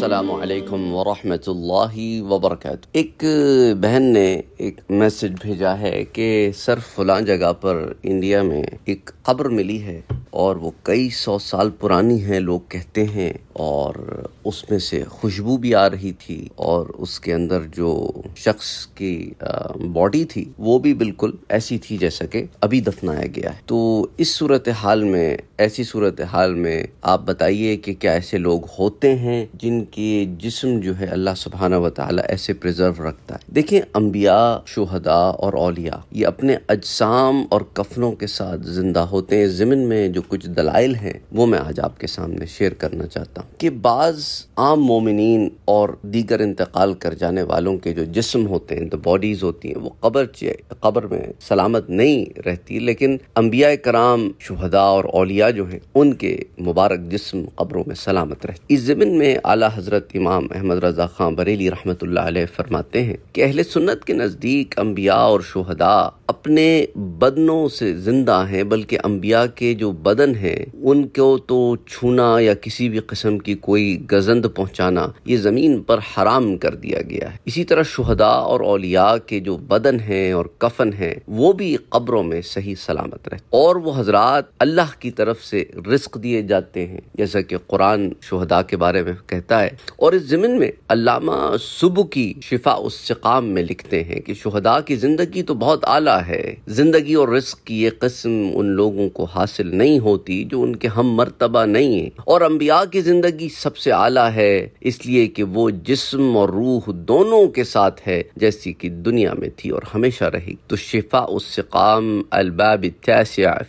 वरहमतुल्लाहि वबरकत एक बहन ने एक मैसेज भेजा है कि सर फलां जगह पर इंडिया में एक खबर मिली है और वो कई सौ साल पुरानी है लोग कहते हैं और उसमें से खुशबू भी आ रही थी और उसके अंदर जो शख्स की बॉडी थी वो भी बिल्कुल ऐसी थी जैसा कि अभी दफनाया गया है तो इस सूरत हाल में ऐसी सूरत हाल में आप बताइए कि क्या ऐसे लोग होते हैं जिन इंसान के जिस्म जो है अल्लाह सुबहाना वाली ऐसे प्रिजर्व रखता है देखें अम्बिया शहदा और औलिया ये अपने अजसाम और कफनों के साथ जिंदा होते हैं ज़मीन में जो कुछ दलाइल हैं वो मैं आज आपके सामने शेयर करना चाहता हूँ कि बाज़ आम मोमिन और दीगर इंतकाल कर जाने वालों के जो जिस्म होते हैं तो बॉडीज़ होती हैं वो कबर कबर में सलामत नहीं रहती लेकिन अम्बिया कराम शहदा और अलिया जो हैं उनके मुबारक जिस्म कब्रों में सलामत रहती इस ज़मीन में आला हज़रत इमाम अहमद रज़ा ख़ान बरेली रहमत फ़रमाते हैं कि अहल सुन्नत के नज़दीक अम्बिया और शहदा अपने बदनों से ज़िंदा हैं बल्कि अम्बिया के जो बदन हैं उनको तो छूना या किसी भी कस्म की कोई गजंद पहुँचाना ये ज़मीन पर हराम कर दिया गया है इसी तरह शहदा और अलिया के जो बदन हैं और कफन हैं वो भी कब्रों में सही सलामत रहे और वो हजरात अल्लाह की तरफ से रिस्क दिए जाते हैं जैसा कि कुरान शहदा के बारे में कहता है और इस ज़मीन में अलामा सुबह की शिफा उस में लिखते हैं कि शहदा की ज़िंदगी तो बहुत आला है जिंदगी और रिस्क की ये कस्म उन लोगों को हासिल नहीं होती जो उनके हम मरतबा नहीं है और अम्बिया की जिंदगी सबसे आला है इसलिए कि वो जिस्म और रूह दोनों के साथ है जैसी कि दुनिया में थी और हमेशा रही तो शिफा उस काम अलबाब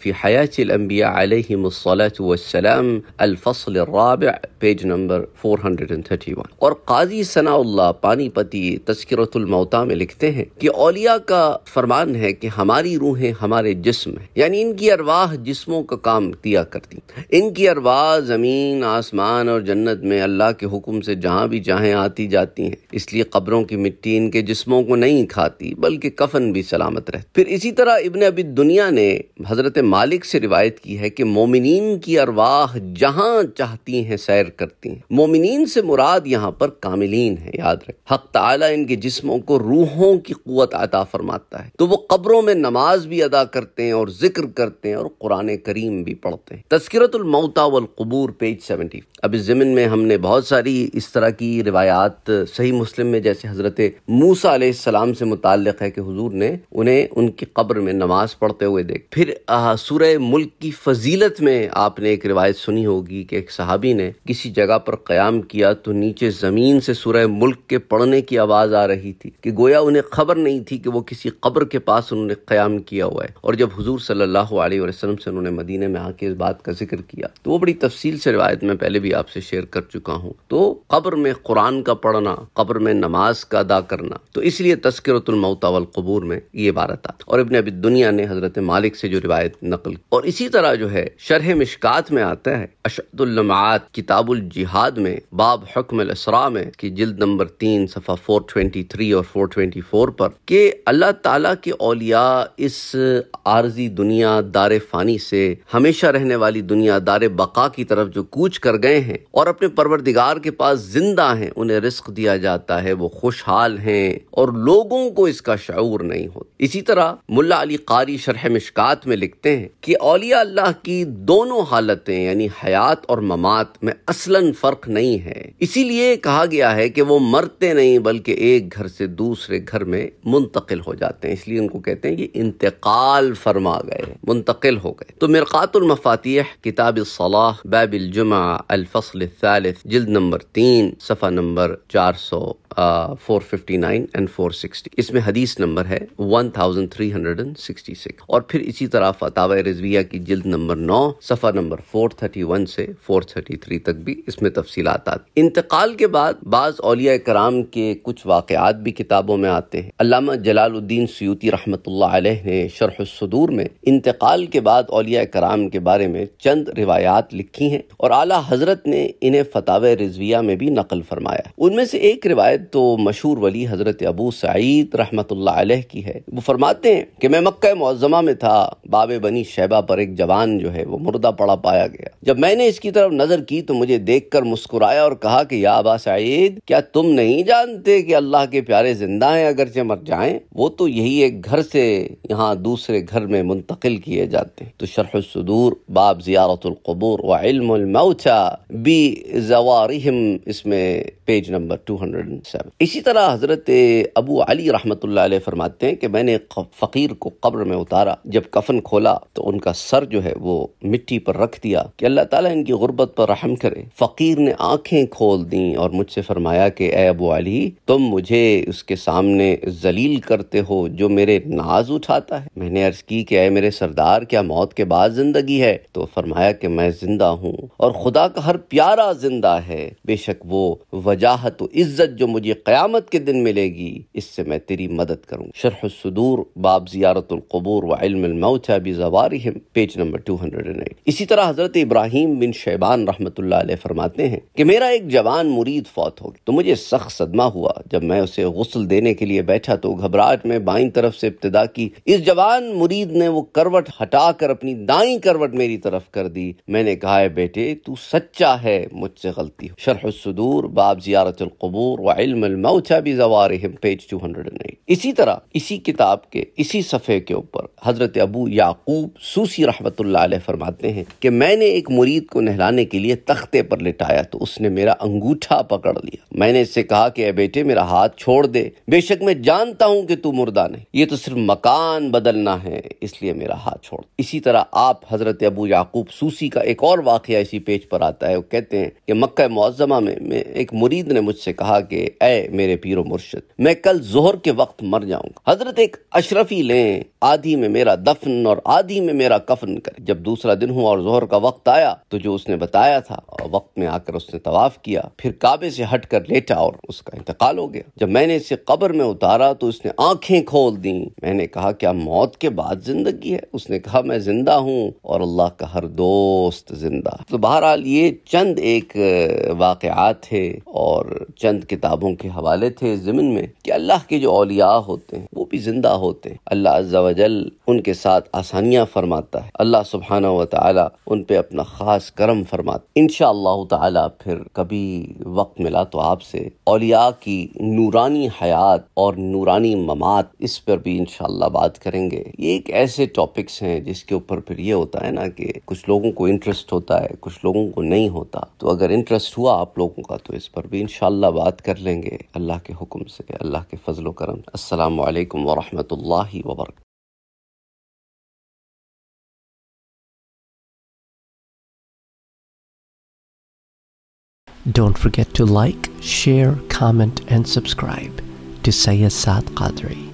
फी हयात अम्बिया अलहमसलाम अलफसल राब पेज नंबर 431 और काजी सनाउल्ला पानीपति तस्करतुलमौता में लिखते हैं कि औलिया का फरमान है कि हमारी रूहें हमारे जिस्म है यानी इनकी अरवाह जिस्मों का काम किया करती इनकी अरवाह ज़मीन आसमान और जन्नत में अल्लाह के हुक्म से जहाँ भी चाहें आती जाती हैं इसलिए कब्रों की मिट्टी इनके जिस्मों को नहीं खाती बल्कि कफन भी सलामत रहती फिर इसी तरह इबन अबी दुनिया ने हज़रत मालिक से रिवायत की है कि मोमिन की अरवाह जहाँ चाहती हैं सैर करती हैं मोमिन से मुराद यहाँ पर कामिलीन है याद रख हक ताला इनके जिस्मों को रूहों की कुत अता फरमाता है तो वो कब्रों में नमाज भी अदा करते हैं और जिक्र करते हैं और कुरान करीम भी पढ़ते हैं तस्करतमौता वलकबूर पेज सेवेंटी अब इस जमीन में हमने बहुत सारी इस तरह की रिवायात सही मुस्लिम में जैसे हजरत मूसा सलाम से मुतल है कि हजूर ने उन्हें उनकी कब्र में नमाज पढ़ते हुए देख फिर सूर्य मुल्क की फजीलत में आपने एक रिवायत सुनी होगी कि एक सहाबी ने किसी किसी जगह पर क्याम किया तो नीचे ज़मीन से सुरह मुल्क के पड़ने की आवाज़ आ रही थी कि गोया उन्हें खबर नहीं थी कि वो किसी कब्र के पास उन्होंने क्याम किया हुआ है और जब हजूर सल्लाम से उन्होंने मदीने में आके इस बात का जिक्र किया तो वो बड़ी तफसील से रिवायत में पहले भी आपसे शेयर कर चुका हूँ तो कब्र में कुरान का पढ़ना कब्र में नमाज का अदा करना तो इसलिए तस्करतुलमौतावल कबूर में ये इबारत आ और इबन अबी दुनिया ने हजरत मालिक से जो रिवायत नकल और इसी तरह जो है शरह मिशक में आता है अशदुल्लमात किताब किताबुल जिहाद में बाब हकम असरा में की जिल्द नंबर तीन सफ़ा फोर ट्वेंटी थ्री और फोर ट्वेंटी फोर पर कि अल्लाह ताला के औलिया इस आर्जी दुनिया दार फ़ानी से हमेशा रहने वाली दुनिया दार बका की तरफ जो कूच कर गए हैं और अपने परवरदिगार के पास जिंदा हैं उन्हें रिस्क दिया जाता है वो खुशहाल हैं और लोगों को इसका शूर नहीं होता इसी तरह मुल्ला अली कारी शरह मिशकात में लिखते हैं कि अलिया अल्लाह की दोनों हालतें यानी हयात और ममात में असलन फ़र्क नहीं है इसीलिए कहा गया है कि वो मरते नहीं बल्कि एक घर से दूसरे घर में मुंतकिल हो जाते हैं इसलिए उनको कहते हैं कि इंतकाल फरमा गए मुंतकिल हो गए तो मिरकातुल मफातीह किताब सलाह बैबिल जुमा अलफसल जिल्द नंबर तीन सफ़ा नंबर चार सौ four fifty nine and four sixty इसमें हदीस नंबर है वन 1366 और फिर इसी तरह फतावा रिजविया की जिल्द नंबर 9 सफ़ा नंबर 431 से 433 तक भी इसमें तफसीलात आती इंतकाल के बाद बाज़ अलिया कराम के कुछ वाक़ात भी किताबों में आते हैं अलामा जलालुद्दीन सयूती रहमत ने शरह सदूर में इंतकाल के बाद अलिया कराम के बारे में चंद रिवायात लिखी हैं और आला हज़रत ने इन्हें फतावे रिजविया में भी नकल फरमाया उनमें से एक रिवायत तो मशहूर वली हज़रत अबू सईद रहमत की है वो फरमाते हैं कि मैं मक्का मुआजमा में था बाबे बनी शहबा पर एक जवान जो है वो मुर्दा पड़ा पाया गया जब मैंने इसकी तरफ नजर की तो मुझे देख कर मुस्कुराया और कहा कि या आबा सईद क्या तुम नहीं जानते कि अल्लाह के प्यारे जिंदा हैं अगर से मर जाए वो तो यही एक घर से यहाँ दूसरे घर में मुंतकिल किए जाते हैं तो शरहसूदूर बाब जियारतुलकबूर वाउचा बी जवारहम इसमें page number two hundred seven इसी तरह हजरत अबू अली रहमत फरमाते हैं कि मैं मैंने फ़कीर को कब्र में उतारा जब कफन खोला तो उनका सर जो है वो मिट्टी पर रख दिया कि अल्लाह ताला इनकी गुर्बत पर रहम करे फ़कीर ने आंखें खोल दी और मुझसे फरमाया कि ए अबू अली तुम मुझे उसके सामने जलील करते हो जो मेरे नाज उठाता है मैंने अर्ज की कि ए मेरे सरदार क्या मौत के बाद जिंदगी है तो फरमाया कि मैं जिंदा हूँ और खुदा का हर प्यारा जिंदा है बेशक वो वजाहत इज्जत जो मुझे क्यामत के दिन मिलेगी इससे मैं तेरी मदद करूँ शरह सदूर बाब ज़ियारतुल्कबूर वमौत बिजवारहम page number two hundred and eight इसी तरह हज़रत इब्राहिम बिन शैबान रहमत फरमाते हैं कि मेरा एक जवान मुरीद फौत हो गया तो मुझे सख्त सदमा हुआ जब मैं उसे गसल देने के लिए बैठा तो घबराहट में बाई तरफ से इब्तदा की इस जवान मुरीद ने वो करवट हटा कर अपनी दाई करवट मेरी तरफ कर दी मैंने कहा है बेटे तू सच्चा है मुझसे गलती हो शरहदूर बाब ज़ियारतुल्कबूर वमौत बिजवारहम page two hundred and eight इसी तरह इसी किताब किताब के इसी सफ़े के ऊपर हज़रत अबू याकूब सूसी रहमत अलैह फरमाते हैं कि मैंने एक मुरीद को नहलाने के लिए तख्ते पर लिटाया तो उसने मेरा अंगूठा पकड़ लिया मैंने इससे कहा कि अरे बेटे मेरा हाथ छोड़ दे बेशक मैं जानता हूँ कि तू मुर्दा नहीं ये तो सिर्फ मकान बदलना है इसलिए मेरा हाथ छोड़ इसी तरह आप हज़रत अबू याकूब सूसी का एक और वाक़ इसी पेज पर आता है वो कहते हैं कि मक् मुआजमा में, में एक मुरीद ने मुझसे कहा कि ए मेरे पीर मुर्शद मैं कल जोहर के वक्त मर जाऊंगा हजरत एक अशरफी लें आधी में मेरा दफन और आधी में मेरा कफन करें जब दूसरा दिन हुआ और जोहर का वक्त आया तो जो उसने बताया था और वक्त में आकर उसने तवाफ किया फिर काबे से हट कर लेटा और उसका इंतकाल हो गया जब मैंने इसे कब्र में उतारा तो उसने आंखें खोल दी मैंने कहा क्या मौत के बाद जिंदगी है उसने कहा मैं जिंदा हूँ और अल्लाह का हर दोस्त जिंदा तो बहरहाल ये चंद एक वाकत थे और चंद किताबों के हवाले थे जमीन में कि अल्लाह के जो औलिया होते हैं वो भी जिंदा जिंदा होते अल्लाह अज्जावजल उनके साथ आसानियाँ फरमाता है अल्लाह सुबहाना व उन पर अपना ख़ास करम फरमाता इन ताला फिर कभी वक्त मिला तो आपसे औलिया की नूरानी हयात और नूरानी ममात इस पर भी इन बात करेंगे ये एक ऐसे टॉपिक्स हैं जिसके ऊपर फिर ये होता है ना कि कुछ लोगों को इंटरेस्ट होता है कुछ लोगों को नहीं होता तो अगर इंटरेस्ट हुआ आप लोगों का तो इस पर भी इनशाला बात कर लेंगे अल्लाह के हुक्म से अल्लाह के फजलो करम असलकम वरह ورحمة الله وبركاته Don't forget to like, share, comment and subscribe to Sayyid Saad Qadri.